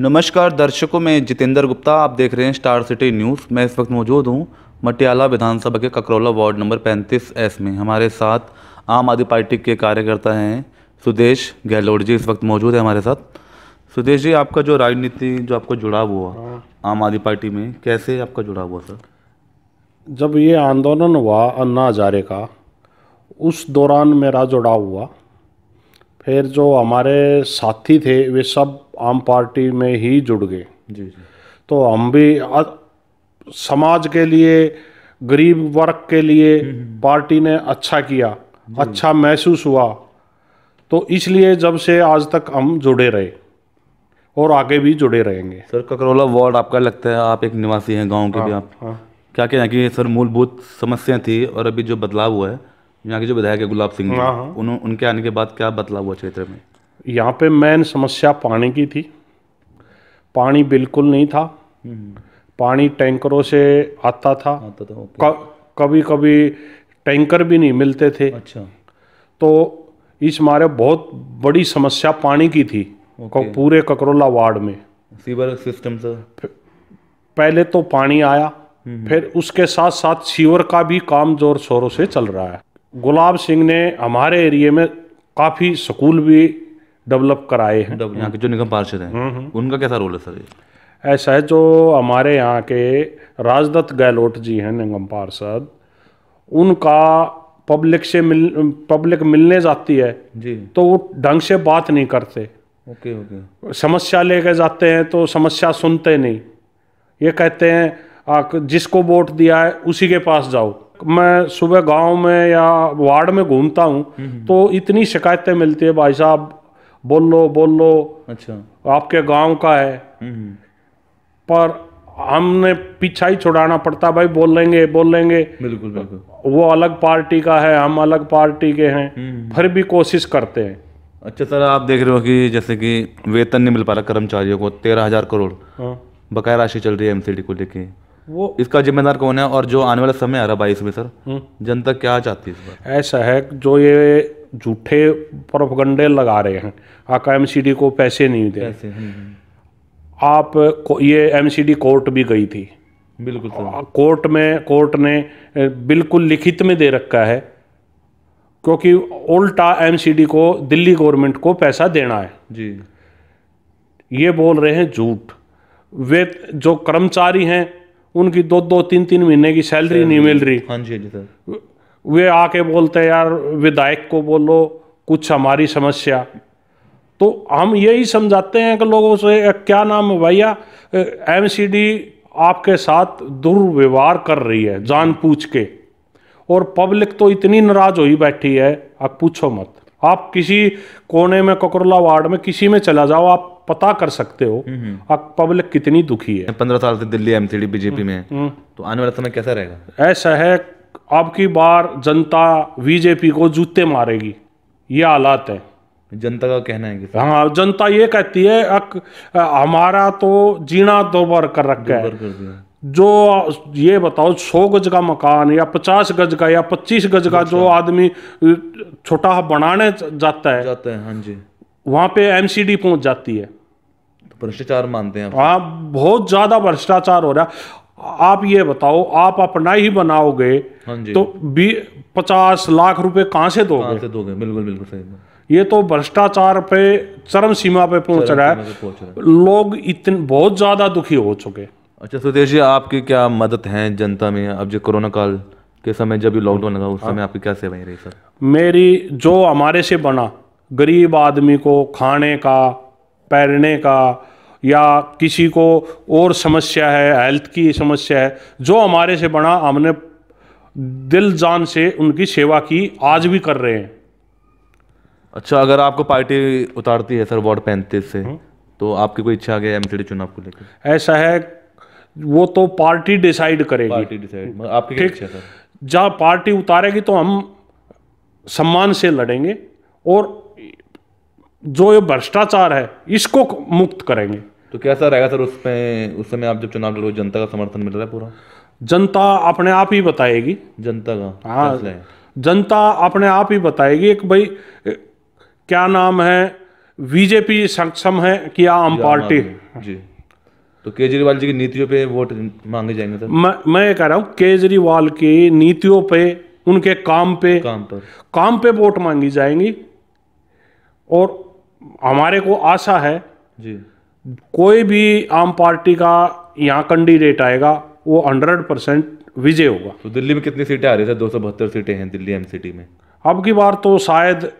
नमस्कार दर्शकों में जितेंद्र गुप्ता आप देख रहे हैं स्टार सिटी न्यूज़ मैं इस वक्त मौजूद हूं मटियाला विधानसभा के ककरौला वार्ड नंबर 35 एस में हमारे साथ आम आदमी पार्टी के कार्यकर्ता हैं सुदेश गहलोत जी इस वक्त मौजूद है हमारे साथ सुदेश जी आपका जो राजनीति जो आपका जुड़ाव हुआ हाँ। आम आदमी पार्टी में कैसे आपका जुड़ाव हुआ सर जब ये आंदोलन हुआ अन्ना हजारे का उस दौरान मेरा जुड़ाव हुआ फिर जो हमारे साथी थे वे सब आम पार्टी में ही जुड़ गए जी जी तो हम भी समाज के लिए गरीब वर्ग के लिए हम्म, हम्म। पार्टी ने अच्छा किया अच्छा महसूस हुआ तो इसलिए जब से आज तक हम जुड़े रहे और आगे भी जुड़े रहेंगे सर ककरोला वार्ड आपका लगता है आप एक निवासी हैं गांव के हाँ, भी आप हाँ। क्या कहना कि सर मूलभूत समस्या थी और अभी जो बदलाव हुआ है यहाँ के जो विधायक है गुलाब सिंह हाँ, हाँ। उन, उनके आने के बाद क्या बदलाव हुआ क्षेत्र में यहाँ पे मेन समस्या पानी की थी पानी बिल्कुल नहीं था हम्म, हम्म। पानी टैंकरों से आता था, आता था क, कभी कभी टैंकर भी नहीं मिलते थे अच्छा तो इस मारे बहुत बड़ी समस्या पानी की थी पूरे ककरोला वार्ड में सीवर सिस्टम से पहले तो पानी आया हम्म, फिर उसके साथ साथ सीवर का भी काम जोर शोरों से चल रहा है गुलाब सिंह ने हमारे एरिए में काफ़ी स्कूल भी डेवलप कराए हैं यहाँ के जो निगम पार्षद हैं हम्म, हम्म। उनका कैसा रोल है सर ऐसा है जो हमारे यहाँ के राजदत्त गहलोत जी हैं निगम पार्षद उनका पब्लिक से मिल पब्लिक मिलने जाती है जी तो वो ढंग से बात नहीं करते ओके ओके समस्या लेके जाते हैं तो समस्या सुनते नहीं ये कहते हैं जिसको वोट दिया है उसी के पास जाओ मैं सुबह गांव में या वार्ड में घूमता हूँ हम्म, हम्म। तो इतनी शिकायतें मिलती है भाई साहब बोल लो बोल लो अच्छा आपके गांव का है हम्म, पर हमने पीछा ही छुड़ाना पड़ता भाई बोल लेंगे बोल लेंगे बिल्कुल बिल्कुल वो अलग पार्टी का है हम अलग पार्टी के हैं फिर भी कोशिश करते हैं अच्छा सर आप देख रहे हो कि जैसे कि वेतन नहीं मिल पा रहा कर्मचारियों को तेरह हजार करोड़ हाँ। बकाया राशि चल रही है एमसीडी को लेके वो इसका जिम्मेदार कौन है और जो आने वाला समय आ रहा भाई इसमें सर हम्म। जनता क्या चाहती है ऐसा है जो ये झूठे प्रोपगंडे लगा रहे हैं आका एम को पैसे नहीं दे पैसे, हम्म, हम्म। आप ये एम कोर्ट भी गई थी बिल्कुल सर कोर्ट में कोर्ट ने बिल्कुल लिखित में दे रखा है क्योंकि उल्टा एम को दिल्ली गवर्नमेंट को पैसा देना है जी ये बोल रहे हैं झूठ वे जो कर्मचारी हैं उनकी दो दो तीन तीन महीने की सैलरी नहीं मिल रही हाँ जी हाँ जी सर वे आके बोलते हैं यार विधायक को बोलो कुछ हमारी समस्या तो हम यही समझाते हैं कि लोगों से क्या नाम है भैया एम आपके साथ दुर्व्यवहार कर रही है जान पूछ के और पब्लिक तो इतनी नाराज हो ही बैठी है आप पूछो मत आप किसी कोने में ककरला वार्ड में किसी में चला जाओ आप पता कर सकते हो हम्म, हम्म। आप पब्लिक कितनी दुखी है पंद्रह साल से दिल्ली एम हम्म, बीजेपी में तो आने वाला समय कैसा रहेगा ऐसा है अब बार जनता बीजेपी को जूते मारेगी ये हालात है जनता का कहना है कि हाँ जनता ये कहती है अक, हमारा तो जीना दो बार कर रखा है कर जो ये बताओ सौ गज का मकान या पचास गज का या पच्चीस गज का अच्छा। जो आदमी छोटा बनाने जाता है जाते हैं हाँ जी वहां पे एमसीडी पहुंच जाती है तो भ्रष्टाचार मानते हैं हाँ बहुत ज़्यादा भ्रष्टाचार हो रहा है आप ये बताओ आप अपना ही बनाओगे हाँ तो बी पचास लाख रुपए कहाँ से दोगे से दोगे बिल्कुल बिल्कुल सही ये तो भ्रष्टाचार पे चरम सीमा पे पहुंच रहा है लोग इतने बहुत ज्यादा दुखी हो चुके अच्छा सुदेश जी आपकी क्या मदद है जनता में अब जो कोरोना काल के समय जब लॉकडाउन लगा उस हाँ। समय आपकी क्या सेवाएं रही सर मेरी जो हमारे से बना गरीब आदमी को खाने का पहनने का या किसी को और समस्या है हेल्थ की समस्या है जो हमारे से बना हमने दिल जान से उनकी सेवा की आज भी कर रहे हैं अच्छा अगर आपको पार्टी उतारती है सर वार्ड पैंतीस से हम्म। तो आपकी कोई इच्छा आ गया एम चुनाव को लेकर ऐसा है वो तो पार्टी डिसाइड करेगी पार्टी डिसाइड आपकी ठीक जहाँ पार्टी उतारेगी तो हम सम्मान से लड़ेंगे और जो ये भ्रष्टाचार है इसको मुक्त करेंगे तो कैसा रहेगा सर उसमें उस समय आप जब चुनाव लड़ोगे जनता का समर्थन मिल रहा है पूरा जनता अपने आप ही बताएगी जनता का हाँ जनता अपने आप ही बताएगी एक भाई क्या नाम है बीजेपी सक्षम है कि आम पार्टी जी तो केजरीवाल जी की नीतियों पे वोट मांगे जाएंगे सर मैं मैं ये कह रहा हूँ केजरीवाल की नीतियों पे उनके काम पे काम पर काम पे वोट मांगी जाएंगी और हमारे को आशा है जी कोई भी आम पार्टी का यहाँ कैंडिडेट आएगा वो हंड्रेड परसेंट विजय होगा तो दिल्ली में कितनी सीटें आ रही है दो सौ बहत्तर सीटें हैं दिल्ली एमसीटी में अब की बार तो शायद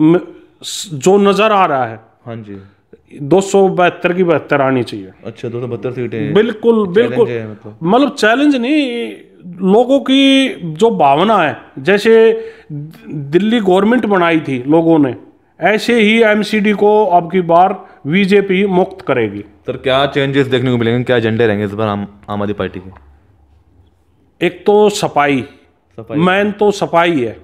जो नज़र आ रहा है हाँ जी दो सौ बहत्तर की बहत्तर आनी चाहिए अच्छा दो सौ बहत्तर सीटें बिल्कुल बिल्कुल मतलब चैलेंज मतलब नहीं लोगों की जो भावना है जैसे दिल्ली गवर्नमेंट बनाई थी लोगों ने ऐसे ही एमसीडी को अब की बार बीजेपी मुक्त करेगी सर क्या चेंजेस देखने को मिलेंगे क्या एजेंडे रहेंगे इस बार आम आम आदमी पार्टी के एक तो सफाई मैन तो सफाई है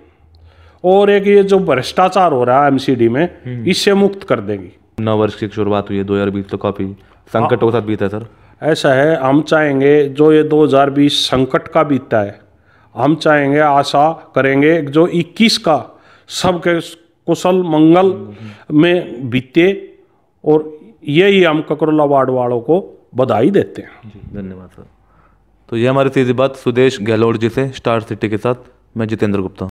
और एक ये जो भ्रष्टाचार हो रहा है एमसीडी में हम्म। इससे मुक्त कर देगी नौ वर्ष की शुरुआत हुई है दो हजार बीस तो काफी संकटों के साथ बीता है सर ऐसा है हम चाहेंगे जो ये 2020 संकट का बीतता है हम चाहेंगे आशा करेंगे जो 21 का सबके कुशल मंगल में बीते और यही हम ककरोला वार्ड वालों को बधाई देते हैं धन्यवाद सर तो ये हमारी सीधी बात सुदेश गहलोत जी से स्टार सिटी के साथ मैं जितेंद्र गुप्ता